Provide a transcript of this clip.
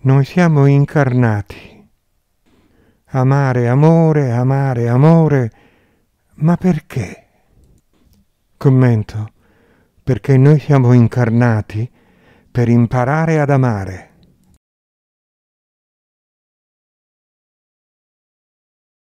Noi siamo incarnati. Amare, amore, amare, amore. Ma perché? Commento. Perché noi siamo incarnati per imparare ad amare.